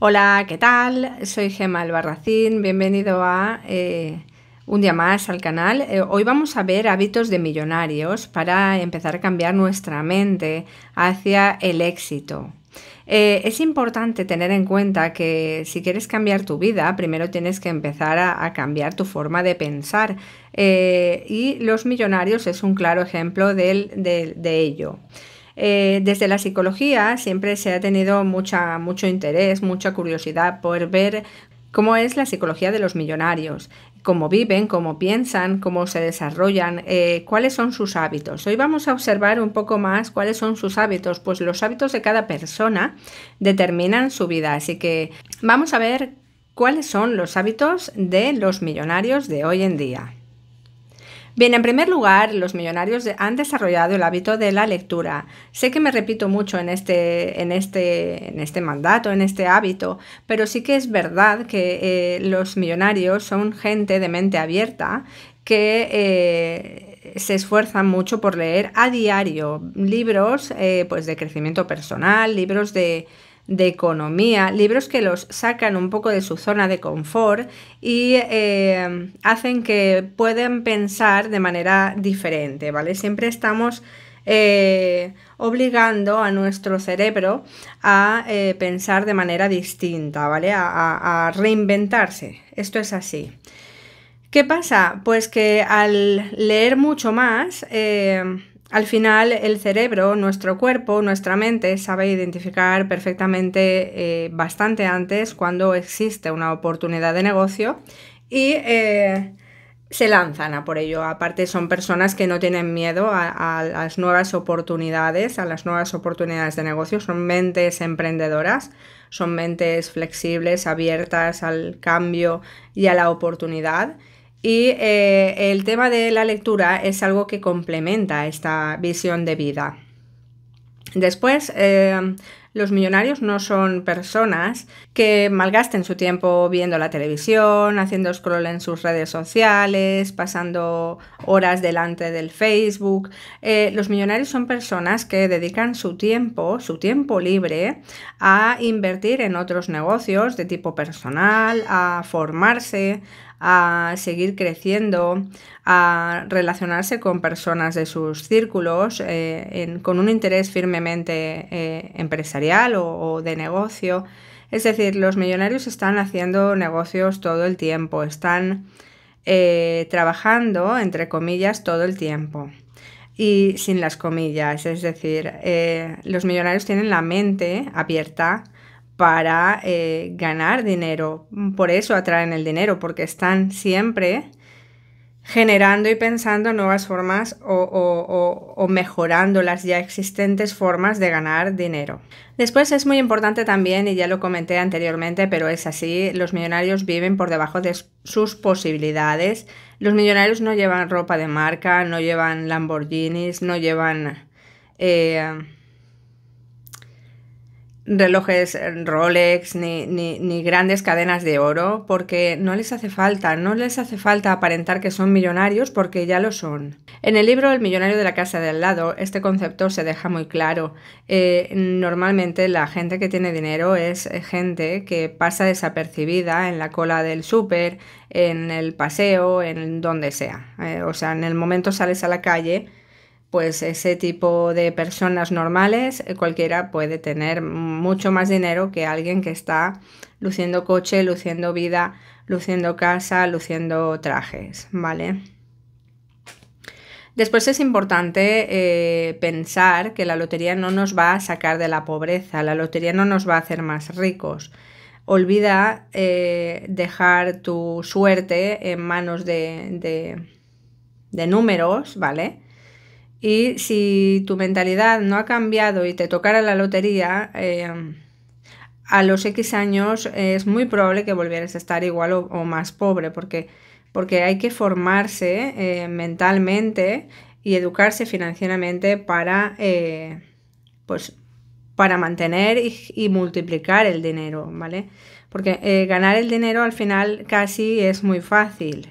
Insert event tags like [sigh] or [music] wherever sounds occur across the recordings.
Hola, ¿qué tal? Soy Gemma Albarracín, bienvenido a eh, un día más al canal. Eh, hoy vamos a ver hábitos de millonarios para empezar a cambiar nuestra mente hacia el éxito. Eh, es importante tener en cuenta que si quieres cambiar tu vida, primero tienes que empezar a, cambiar tu forma de pensar. y los millonarios es un claro ejemplo de ello. Eh, desde la psicología siempre se ha tenido mucha, mucho interés, mucha curiosidad por ver cómo es la psicología de los millonarios, cómo viven, cómo piensan, cómo se desarrollan, eh, cuáles son sus hábitos. Hoy vamos a observar un poco más cuáles son sus hábitos, pues los hábitos de cada persona determinan su vida, así que vamos a ver cuáles son los hábitos de los millonarios de hoy en día. Bien, en primer lugar, los millonarios han desarrollado el hábito de la lectura. Sé que me repito mucho en este, en este, en este mandato, en este hábito, pero sí que es verdad que eh, los millonarios son gente de mente abierta que eh, se esfuerzan mucho por leer a diario libros eh, pues de crecimiento personal, libros de de economía, libros que los sacan un poco de su zona de confort y eh, hacen que puedan pensar de manera diferente, ¿vale? Siempre estamos eh, obligando a nuestro cerebro a eh, pensar de manera distinta, ¿vale? A, reinventarse. Esto es así. ¿Qué pasa? Pues que al leer mucho más, al final, el cerebro, nuestro cuerpo, nuestra mente sabe identificar perfectamente eh, bastante antes cuando existe una oportunidad de negocio y eh, se lanzan a por ello. Aparte, son personas que no tienen miedo a las nuevas oportunidades, a las nuevas oportunidades de negocio. Son mentes emprendedoras, son mentes flexibles, abiertas al cambio y a la oportunidad. Y eh, el tema de la lectura es algo que complementa esta visión de vida. Después, eh, los millonarios no son personas que malgasten su tiempo viendo la televisión, haciendo scroll en sus redes sociales, pasando horas delante del Facebook. Eh, los millonarios son personas que dedican su tiempo, su tiempo libre, a invertir en otros negocios de tipo personal, a formarse, a seguir creciendo, a relacionarse con personas de sus círculos eh, con un interés firmemente eh, empresarial o, de negocio. Es decir, los millonarios están haciendo negocios todo el tiempo, están eh, trabajando, entre comillas, todo el tiempo. Y sin las comillas, es decir, los millonarios tienen la mente abierta para eh, ganar dinero. Por eso atraen el dinero, porque están siempre generando y pensando nuevas formas o, mejorando las ya existentes formas de ganar dinero. Después es muy importante también, y ya lo comenté anteriormente, pero es así, los millonarios viven por debajo de sus posibilidades. Los millonarios no llevan ropa de marca, no llevan Lamborghinis, no llevan... Eh, relojes Rolex ni, grandes cadenas de oro porque no les hace falta, no les hace falta aparentar que son millonarios porque ya lo son. En el libro El millonario de la casa de al lado este concepto se deja muy claro. Eh, normalmente la gente que tiene dinero es gente que pasa desapercibida en la cola del súper, en el paseo, en donde sea. Eh, o sea, en el momento sales a la calle pues ese tipo de personas normales, eh, cualquiera puede tener mucho más dinero que alguien que está luciendo coche, luciendo vida, luciendo casa, luciendo trajes, ¿vale? Después es importante eh, pensar que la lotería no nos va a sacar de la pobreza, la lotería no nos va a hacer más ricos. Olvida eh, dejar tu suerte en manos de números, ¿vale? Y si tu mentalidad no ha cambiado y te tocara la lotería, eh, a los X años es muy probable que volvieras a estar igual o, más pobre, porque, porque, hay que formarse eh, mentalmente y educarse financieramente para, eh, pues, para mantener y, multiplicar el dinero, ¿vale? Porque ganar el dinero al final casi es muy fácil.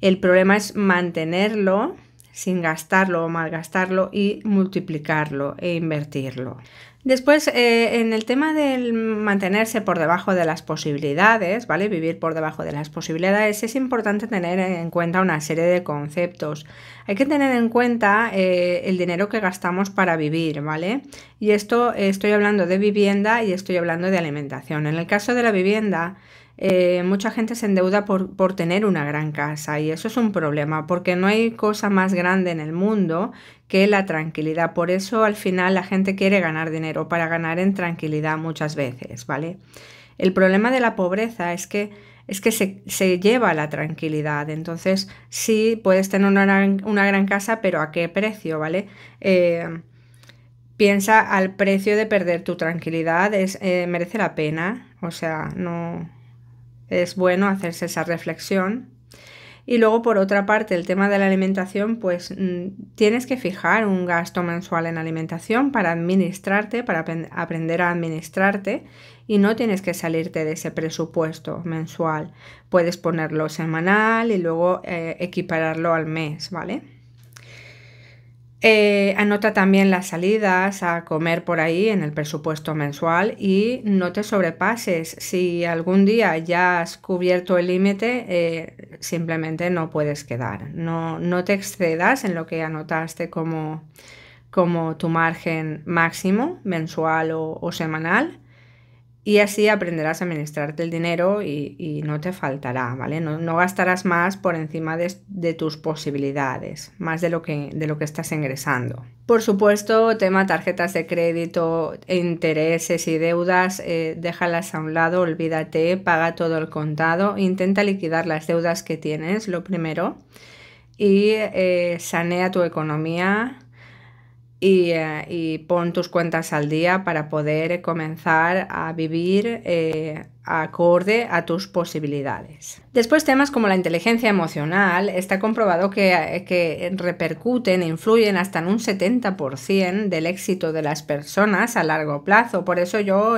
El problema es mantenerlo sin gastarlo o malgastarlo y multiplicarlo e invertirlo. Después, eh, en el tema del mantenerse por debajo de las posibilidades, ¿vale? Vivir por debajo de las posibilidades, es importante tener en cuenta una serie de conceptos. Hay que tener en cuenta eh, el dinero que gastamos para vivir, ¿vale? Y esto estoy hablando de vivienda y estoy hablando de alimentación. En el caso de la vivienda, eh, mucha gente se endeuda por, tener una gran casa y eso es un problema porque no hay cosa más grande en el mundo que la tranquilidad. Por eso al final la gente quiere ganar dinero para ganar en tranquilidad muchas veces, ¿vale? El problema de la pobreza es que es que se, lleva la tranquilidad. Entonces, sí, puedes tener una gran, casa, pero ¿a qué precio? ¿Vale? Eh, piensa al precio de perder tu tranquilidad, es, eh, merece la pena. O sea, no, es bueno hacerse esa reflexión. Y luego, por otra parte, el tema de la alimentación, pues mm, tienes que fijar un gasto mensual en alimentación para administrarte, para aprender a administrarte y no tienes que salirte de ese presupuesto mensual. Puedes ponerlo semanal y luego eh, equipararlo al mes, ¿vale? Eh, anota también las salidas a comer por ahí en el presupuesto mensual y no te sobrepases. Si algún día ya has cubierto el límite, eh, simplemente no puedes quedar. No, no, te excedas en lo que anotaste como, como tu margen máximo mensual o semanal y así aprenderás a administrarte el dinero y, no te faltará, ¿vale? No, gastarás más por encima de, tus posibilidades, más de lo, que, de lo que estás ingresando. Por supuesto, tema tarjetas de crédito, intereses y deudas, eh, déjalas a un lado, olvídate, paga todo el contado, intenta liquidar las deudas que tienes, lo primero, y eh, sanea tu economía eh, y, pon tus cuentas al día para poder comenzar a vivir eh, acorde a tus posibilidades. Después temas como la inteligencia emocional, está comprobado que, eh, repercuten e influyen hasta en un 70% del éxito de las personas a largo plazo. Por eso yo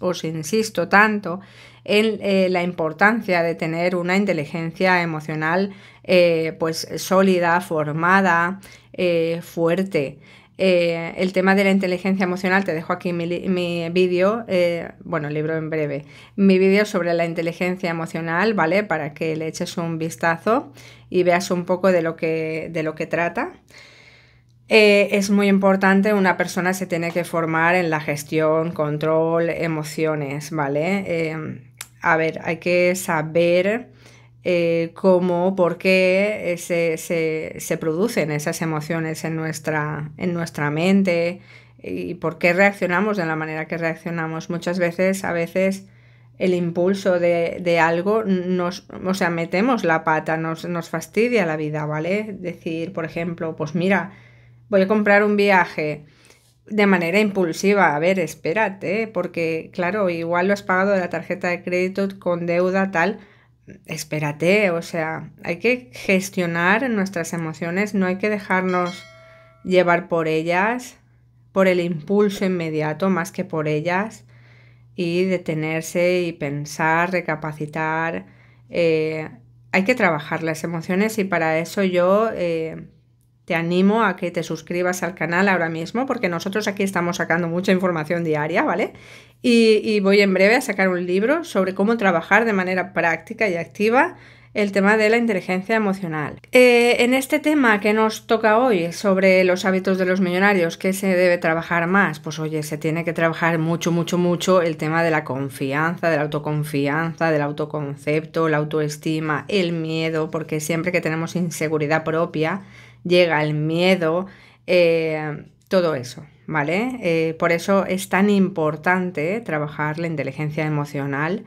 os insisto tanto en la importancia de tener una inteligencia emocional pues sólida, formada, fuerte. Eh, el tema de la inteligencia emocional, te dejo aquí mi, mi vídeo, eh, bueno, libro en breve, mi vídeo sobre la inteligencia emocional, ¿vale? Para que le eches un vistazo y veas un poco de lo que, de lo que trata. Eh, es muy importante, una persona se tiene que formar en la gestión, control, emociones, ¿vale? a ver, hay que saber eh, cómo, por qué eh, se, producen esas emociones en nuestra, mente y por qué reaccionamos de la manera que reaccionamos. Muchas veces, a veces, el impulso de, algo nos, o sea, metemos la pata, nos, nos fastidia la vida, ¿vale? Decir, por ejemplo, pues mira, voy a comprar un viaje de manera impulsiva. A ver, espérate, porque claro, igual lo has pagado de la tarjeta de crédito con deuda tal, espérate, o sea, hay que gestionar nuestras emociones, no hay que dejarnos llevar por ellas, por el impulso inmediato más que por ellas, y detenerse y pensar, recapacitar. Eh, hay que trabajar las emociones y para eso yo eh, te animo a que te suscribas al canal ahora mismo porque nosotros aquí estamos sacando mucha información diaria, ¿vale? Y, voy en breve a sacar un libro sobre cómo trabajar de manera práctica y activa el tema de la inteligencia emocional. Eh, en este tema que nos toca hoy sobre los hábitos de los millonarios, ¿qué se debe trabajar más? Pues oye, se tiene que trabajar mucho, mucho, mucho el tema de la confianza, de la autoconfianza, del autoconcepto, la autoestima, el miedo, porque siempre que tenemos inseguridad propia, llega el miedo, eh, todo eso. ¿vale? Eh, por eso es tan importante trabajar la inteligencia emocional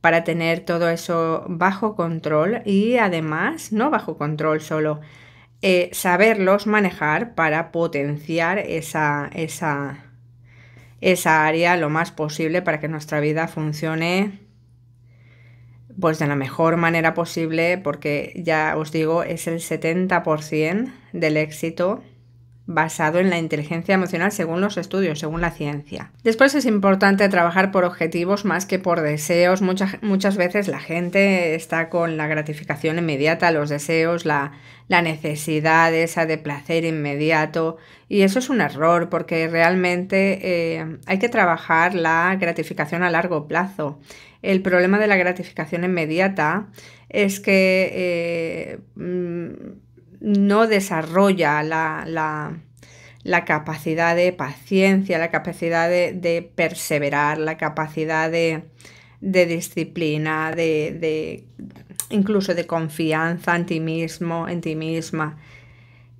para tener todo eso bajo control y además, no bajo control solo, eh, saberlos manejar para potenciar esa, área lo más posible para que nuestra vida funcione pues de la mejor manera posible porque ya os digo es el 70% del éxito basado en la inteligencia emocional según los estudios, según la ciencia. Después es importante trabajar por objetivos más que por deseos. Muchas, muchas veces la gente está con la gratificación inmediata, los deseos, la, necesidad esa de placer inmediato y eso es un error porque realmente eh, hay que trabajar la gratificación a largo plazo. El problema de la gratificación inmediata es que eh, mm, no desarrolla la, capacidad de paciencia, la capacidad de, perseverar, la capacidad de, disciplina, incluso de confianza en ti mismo, en ti misma.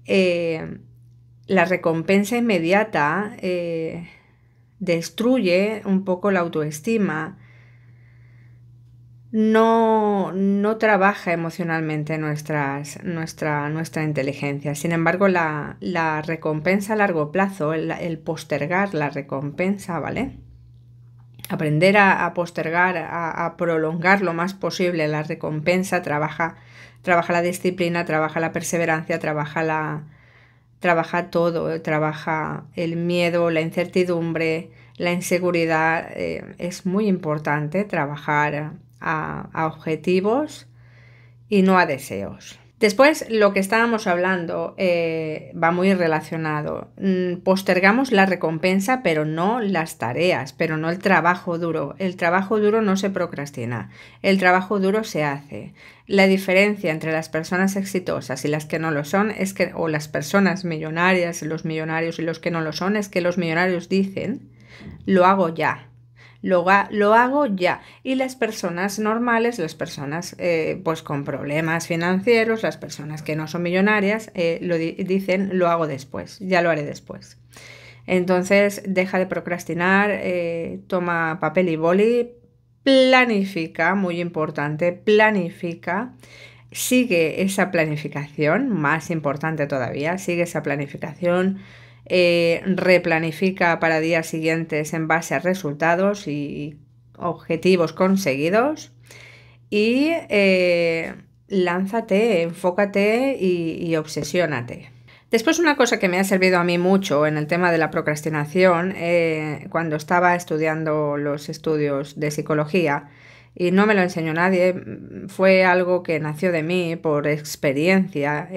Eh, la recompensa inmediata eh, destruye un poco la autoestima, no, no trabaja emocionalmente nuestras, nuestra, nuestra inteligencia. Sin embargo, la, la, recompensa a largo plazo, el, postergar la recompensa, ¿vale? aprender a, postergar, a, prolongar lo más posible la recompensa, trabaja, trabaja la disciplina, trabaja la perseverancia, trabaja la trabaja todo, eh, trabaja el miedo, la incertidumbre, la inseguridad. Eh, es muy importante trabajar a, objetivos y no a deseos. Después, lo que estábamos hablando eh, va muy relacionado. Mm, postergamos la recompensa, pero no las tareas, pero no el trabajo duro. El trabajo duro no se procrastina, el trabajo duro se hace. La diferencia entre las personas exitosas y las que no lo son es que, o las personas millonarias, los millonarios y los que no lo son, es que los millonarios dicen, lo hago ya lo, lo hago ya. Y las personas normales, las personas eh, pues con problemas financieros, las personas que no son millonarias, eh, lo dicen lo hago después, ya lo haré después. Entonces deja de procrastinar, eh, toma papel y boli, planifica, muy importante, planifica. Sigue esa planificación, más importante todavía, sigue esa planificación eh, replanifica para días siguientes en base a resultados y objetivos conseguidos y eh, lánzate, enfócate y, y obsesiónate. Después una cosa que me ha servido a mí mucho en el tema de la procrastinación, eh, cuando estaba estudiando los estudios de psicología, y no me lo enseñó nadie, fue algo que nació de mí por experiencia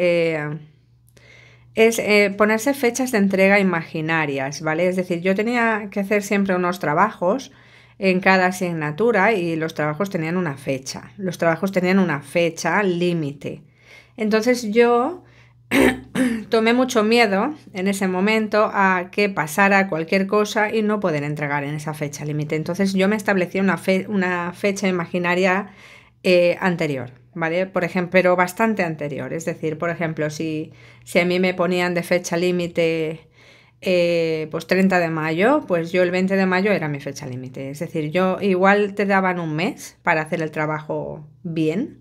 es eh, ponerse fechas de entrega imaginarias, ¿vale? Es decir, yo tenía que hacer siempre unos trabajos en cada asignatura y los trabajos tenían una fecha. Los trabajos tenían una fecha límite. Entonces yo [clears throat] tomé mucho miedo en ese momento a que pasara cualquier cosa y no poder entregar en esa fecha límite. Entonces yo me establecí una, fecha imaginaria eh, anterior. ¿vale? Por ejemplo, pero bastante anterior. Es decir, por ejemplo, si, a mí me ponían de fecha límite, eh, pues 30 de mayo, pues yo el 20 de mayo era mi fecha límite. Es decir, yo igual te daban un mes para hacer el trabajo bien,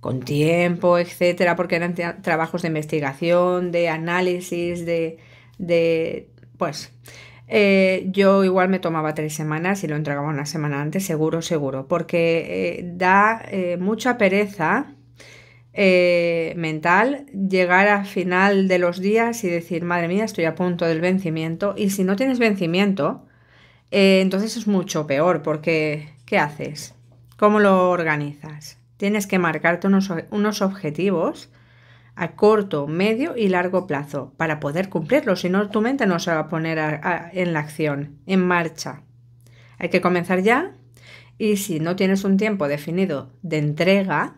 con tiempo, etcétera, porque eran trabajos de investigación, de análisis, de, de pues eh, yo igual me tomaba tres semanas y lo entregaba una semana antes, seguro, seguro, porque eh, da eh, mucha pereza mental llegar a final de los días y decir, madre mía, estoy a punto del vencimiento. Y si no tienes vencimiento, entonces es mucho peor, porque ¿qué haces? ¿Cómo lo organizas? Tienes que marcarte unos, unos objetivos a corto, medio y largo plazo para poder cumplirlo, si no tu mente no se va a poner en la acción, en marcha. Hay que comenzar ya y si no tienes un tiempo definido de entrega,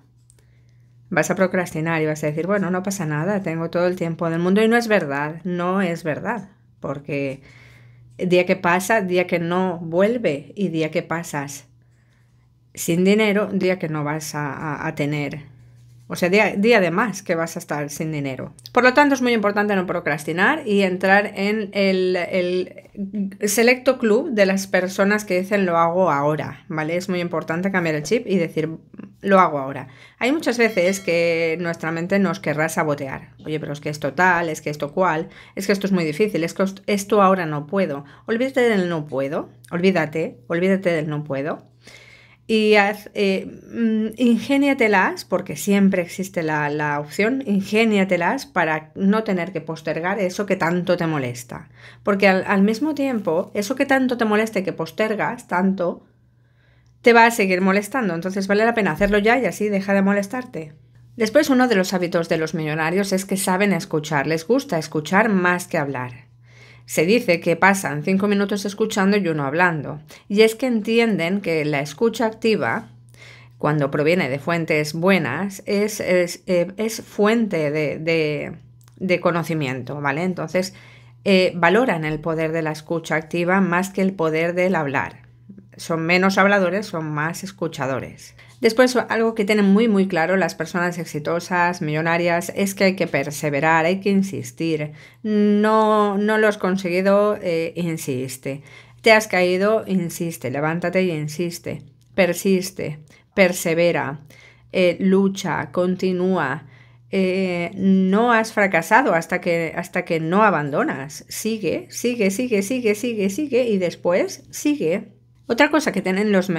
vas a procrastinar y vas a decir, bueno, no pasa nada, tengo todo el tiempo del mundo y no es verdad, no es verdad, porque día que pasa, día que no vuelve y día que pasas sin dinero, día que no vas a tener o sea, día, día de más que vas a estar sin dinero. Por lo tanto, es muy importante no procrastinar y entrar en el, selecto club de las personas que dicen lo hago ahora, ¿vale? Es muy importante cambiar el chip y decir lo hago ahora. Hay muchas veces que nuestra mente nos querrá sabotear. Oye, pero es que esto tal, es que esto cual, es que esto es muy difícil, es que esto ahora no puedo. Olvídate del no puedo, olvídate, olvídate del no puedo y haz, eh, mm, ingéniatelas, porque siempre existe la, opción, ingéniatelas para no tener que postergar eso que tanto te molesta. Porque al, al mismo tiempo, eso que tanto te molesta y que postergas tanto, te va a seguir molestando. Entonces vale la pena hacerlo ya y así deja de molestarte. Después, uno de los hábitos de los millonarios es que saben escuchar, les gusta escuchar más que hablar. Se dice que pasan cinco minutos escuchando y uno hablando, y es que entienden que la escucha activa, cuando proviene de fuentes buenas, es, eh, fuente de, conocimiento, ¿vale? Entonces, eh, valoran el poder de la escucha activa más que el poder del hablar. Son menos habladores, son más escuchadores. Después, algo que tienen muy muy claro las personas exitosas, millonarias, es que hay que perseverar, hay que insistir. No, no lo has conseguido, eh, insiste. Te has caído, insiste. Levántate y insiste. Persiste, persevera, eh, lucha, continúa. Eh, no has fracasado hasta que, hasta que no abandonas. Sigue, sigue, sigue, sigue, sigue, sigue y después sigue. Otra cosa que tienen los,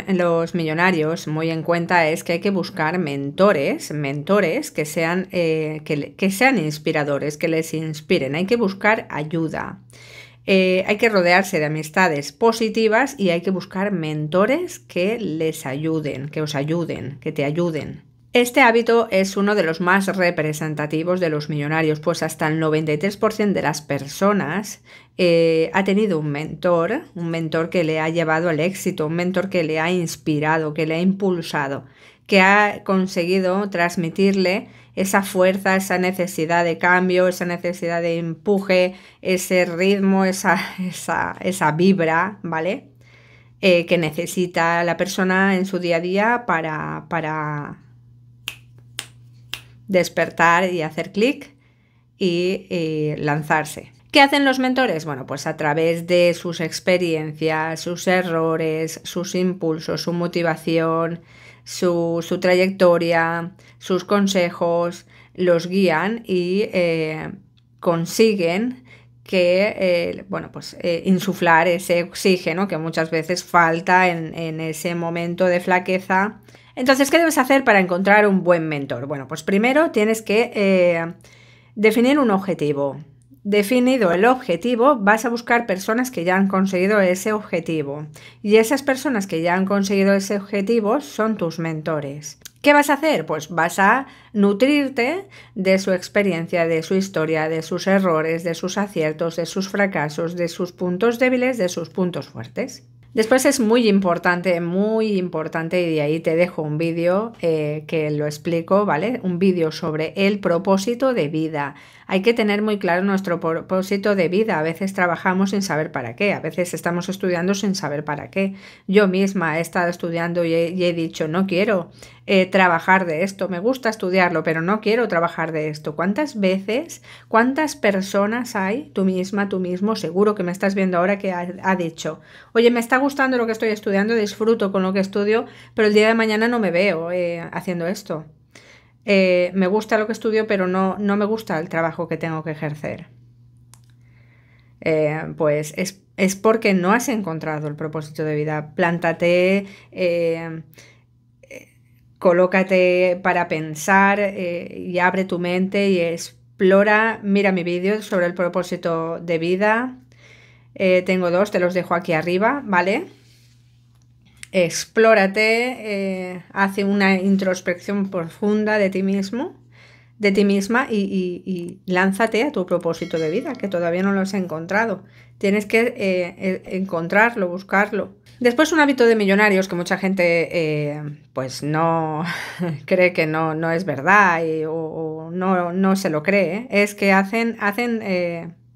millonarios muy en cuenta es que hay que buscar mentores, mentores que sean, eh, que, sean inspiradores, que les inspiren, hay que buscar ayuda. Eh, hay que rodearse de amistades positivas y hay que buscar mentores que les ayuden, que os ayuden, que te ayuden. Este hábito es uno de los más representativos de los millonarios, pues hasta el 93% de las personas eh, ha tenido un mentor, un mentor que le ha llevado al éxito, un mentor que le ha inspirado, que le ha impulsado, que ha conseguido transmitirle esa fuerza, esa necesidad de cambio, esa necesidad de empuje, ese ritmo, esa, esa, vibra, ¿vale? Eh, que necesita la persona en su día a día para, para despertar y hacer clic y, lanzarse. ¿Qué hacen los mentores? Bueno, pues a través de sus experiencias, sus errores, sus impulsos, su motivación, su, trayectoria, sus consejos, los guían y eh, consiguen que, eh, bueno, pues eh, insuflar ese oxígeno que muchas veces falta en, ese momento de flaqueza. Entonces, ¿qué debes hacer para encontrar un buen mentor? Bueno, pues primero tienes que eh, definir un objetivo definido el objetivo, vas a buscar personas que ya han conseguido ese objetivo. Y esas personas que ya han conseguido ese objetivo son tus mentores. ¿Qué vas a hacer? Pues vas a nutrirte de su experiencia, de su historia, de sus errores, de sus aciertos, de sus fracasos, de sus puntos débiles, de sus puntos fuertes. Después es muy importante, muy importante, y de ahí te dejo un vídeo eh, que lo explico, ¿vale? Un vídeo sobre el propósito de vida. Hay que tener muy claro nuestro propósito de vida. A veces trabajamos sin saber para qué, a veces estamos estudiando sin saber para qué. Yo misma he estado estudiando y he, dicho, no quiero eh, trabajar de esto, me gusta estudiarlo, pero no quiero trabajar de esto. ¿Cuántas veces, cuántas personas hay, tú misma, tú mismo, seguro que me estás viendo ahora que ha, dicho, oye, me está gustando lo que estoy estudiando, disfruto con lo que estudio, pero el día de mañana no me veo eh, haciendo esto? Eh, me gusta lo que estudio, pero no, me gusta el trabajo que tengo que ejercer. Eh, pues es, porque no has encontrado el propósito de vida. Plántate, eh, colócate para pensar y abre tu mente y explora. Mira mi vídeo sobre el propósito de vida. tengo dos, te los dejo aquí arriba, ¿vale? explórate, eh, hace una introspección profunda de ti mismo, de ti misma y, lánzate a tu propósito de vida, que todavía no lo has encontrado. Tienes que eh, e, encontrarlo, buscarlo. Después un hábito de millonarios que mucha gente eh, pues no [laughs] cree que no, no es verdad o, no, no, se lo cree, es que hacen, hacen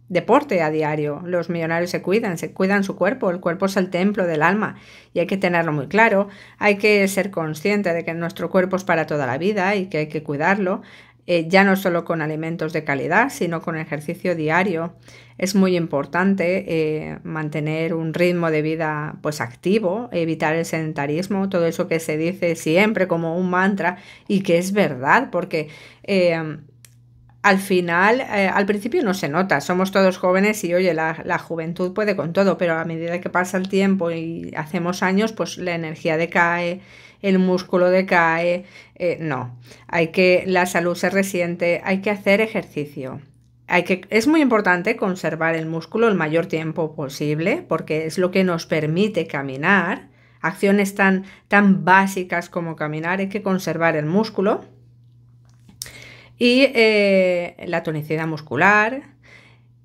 deporte a diario. Los millonarios se cuidan, se cuidan su cuerpo, el cuerpo es el templo del alma y hay que tenerlo muy claro, hay que ser consciente de que nuestro cuerpo es para toda la vida y que hay que cuidarlo, eh, ya no solo con alimentos de calidad, sino con ejercicio diario. Es muy importante eh, mantener un ritmo de vida pues activo, evitar el sedentarismo, todo eso que se dice siempre como un mantra y que es verdad porque... Eh, al final, eh, al principio no se nota, somos todos jóvenes y oye, la, juventud puede con todo, pero a medida que pasa el tiempo y hacemos años, pues la energía decae, el músculo decae, eh, no, hay que, la salud se resiente, hay que hacer ejercicio. Hay que, es muy importante conservar el músculo el mayor tiempo posible porque es lo que nos permite caminar. Acciones tan, tan básicas como caminar hay que conservar el músculo y eh, la tonicidad muscular.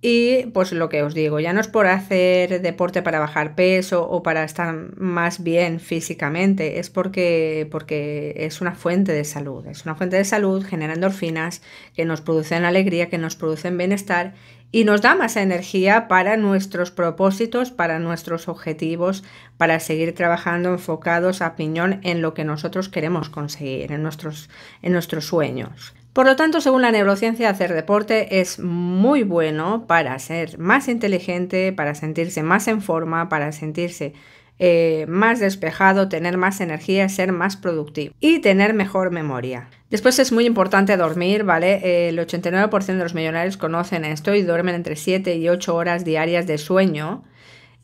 Y pues lo que os digo, ya no es por hacer deporte para bajar peso o para estar más bien físicamente, es porque, porque es una fuente de salud, es una fuente de salud, genera endorfinas que nos producen alegría, que nos producen bienestar y nos da más energía para nuestros propósitos, para nuestros objetivos, para seguir trabajando enfocados a piñón en lo que nosotros queremos conseguir, en en nuestros sueños. Por lo tanto, según la neurociencia, hacer deporte es muy bueno para ser más inteligente, para sentirse más en forma, para sentirse eh, más despejado, tener más energía, ser más productivo y tener mejor memoria. Después es muy importante dormir, ¿vale? El 89% de los millonarios conocen esto y duermen entre 7 y 8 horas diarias de sueño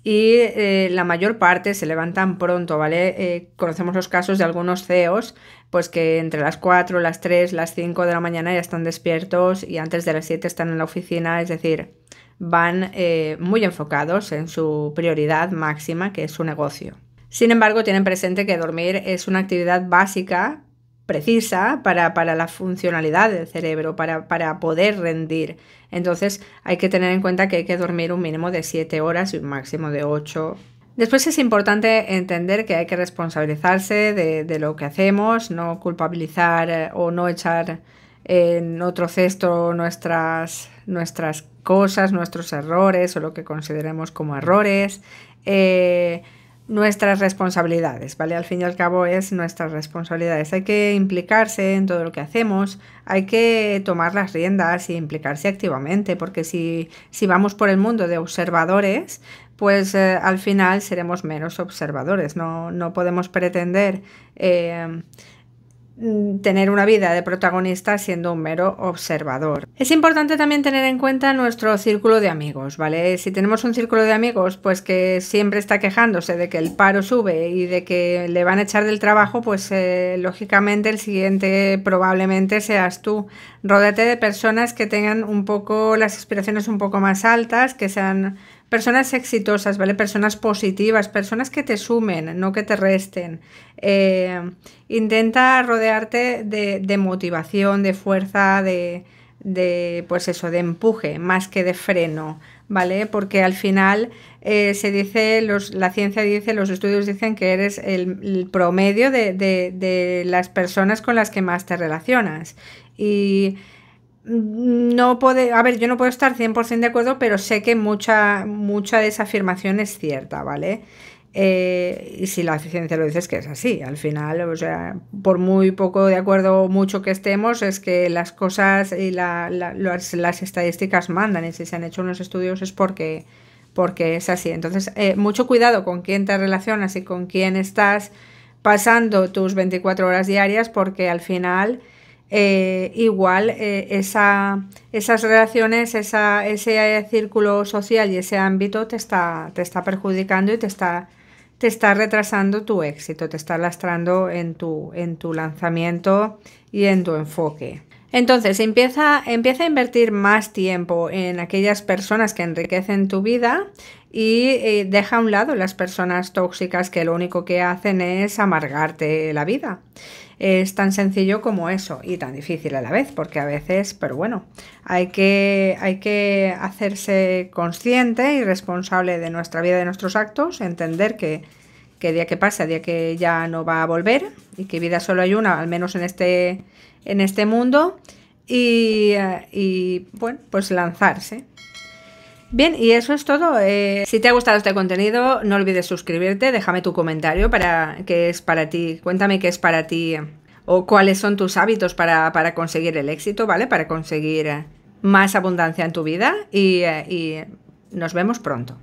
y eh, la mayor parte se levantan pronto, ¿vale? Eh, conocemos los casos de algunos CEOs, pues que entre las 4, las 3, las 5 de la mañana ya están despiertos y antes de las 7 están en la oficina, es decir, van eh, muy enfocados en su prioridad máxima, que es su negocio. Sin embargo, tienen presente que dormir es una actividad básica precisa para, para, la funcionalidad del cerebro, para, para, poder rendir. Entonces hay que tener en cuenta que hay que dormir un mínimo de 7 horas y un máximo de 8. Después es importante entender que hay que responsabilizarse de, lo que hacemos, no culpabilizar eh, o no echar en otro cesto nuestras, nuestras cosas, nuestros errores o lo que consideremos como errores. Eh, nuestras responsabilidades, ¿vale? Al fin y al cabo es nuestras responsabilidades. Hay que implicarse en todo lo que hacemos, hay que tomar las riendas y implicarse activamente, porque si, si vamos por el mundo de observadores, pues eh, al final seremos menos observadores. No, no podemos pretender eh, Mm, tener una vida de protagonista siendo un mero observador. Es importante también tener en cuenta nuestro círculo de amigos, ¿vale? Si tenemos un círculo de amigos, pues que siempre está quejándose de que el paro sube y de que le van a echar del trabajo, pues eh, lógicamente el siguiente probablemente seas tú. ródate de personas que tengan un poco las aspiraciones un poco más altas, que sean Personas exitosas, ¿vale? Personas positivas, personas que te sumen, no que te resten. Eh, intenta rodearte de, motivación, de fuerza, de, pues eso, de empuje, más que de freno, ¿vale? Porque al final eh, se dice, los, la ciencia dice, los estudios dicen que eres el, promedio de, de las personas con las que más te relacionas. Y no puede, a ver, yo no puedo estar 100% de acuerdo, pero sé que mucha, mucha de esa afirmación es cierta, ¿vale? Eh, y si la ciencia lo dice es que es así, al final, o sea, por muy poco de acuerdo o mucho que estemos, es que las cosas y las, estadísticas mandan, y si se han hecho unos estudios es porque, porque es así. Entonces, eh, mucho cuidado con quién te relacionas y con quién estás pasando tus 24 horas diarias, porque al final eh, igual eh, esa, esas relaciones, ese círculo social y ese ámbito te está, te está perjudicando y te está, te está retrasando tu éxito, te está lastrando en tu, en tu lanzamiento y en tu enfoque. Entonces, empieza, empieza a invertir más tiempo en aquellas personas que enriquecen tu vida y eh, deja a un lado las personas tóxicas que lo único que hacen es amargarte la vida. Es tan sencillo como eso y tan difícil a la vez, porque a veces, pero bueno, hay que, hay que hacerse consciente y responsable de nuestra vida, de nuestros actos, entender que, que día que pasa, día que ya no va a volver y que vida solo hay una, al menos en este en este mundo eh, y, bueno, pues lanzarse. Bien, y eso es todo. Eh, si te ha gustado este contenido, no olvides suscribirte, déjame tu comentario para que es para ti, cuéntame qué es para ti eh, o cuáles son tus hábitos para, para conseguir el éxito, ¿vale? Para conseguir más abundancia en tu vida y nos vemos pronto.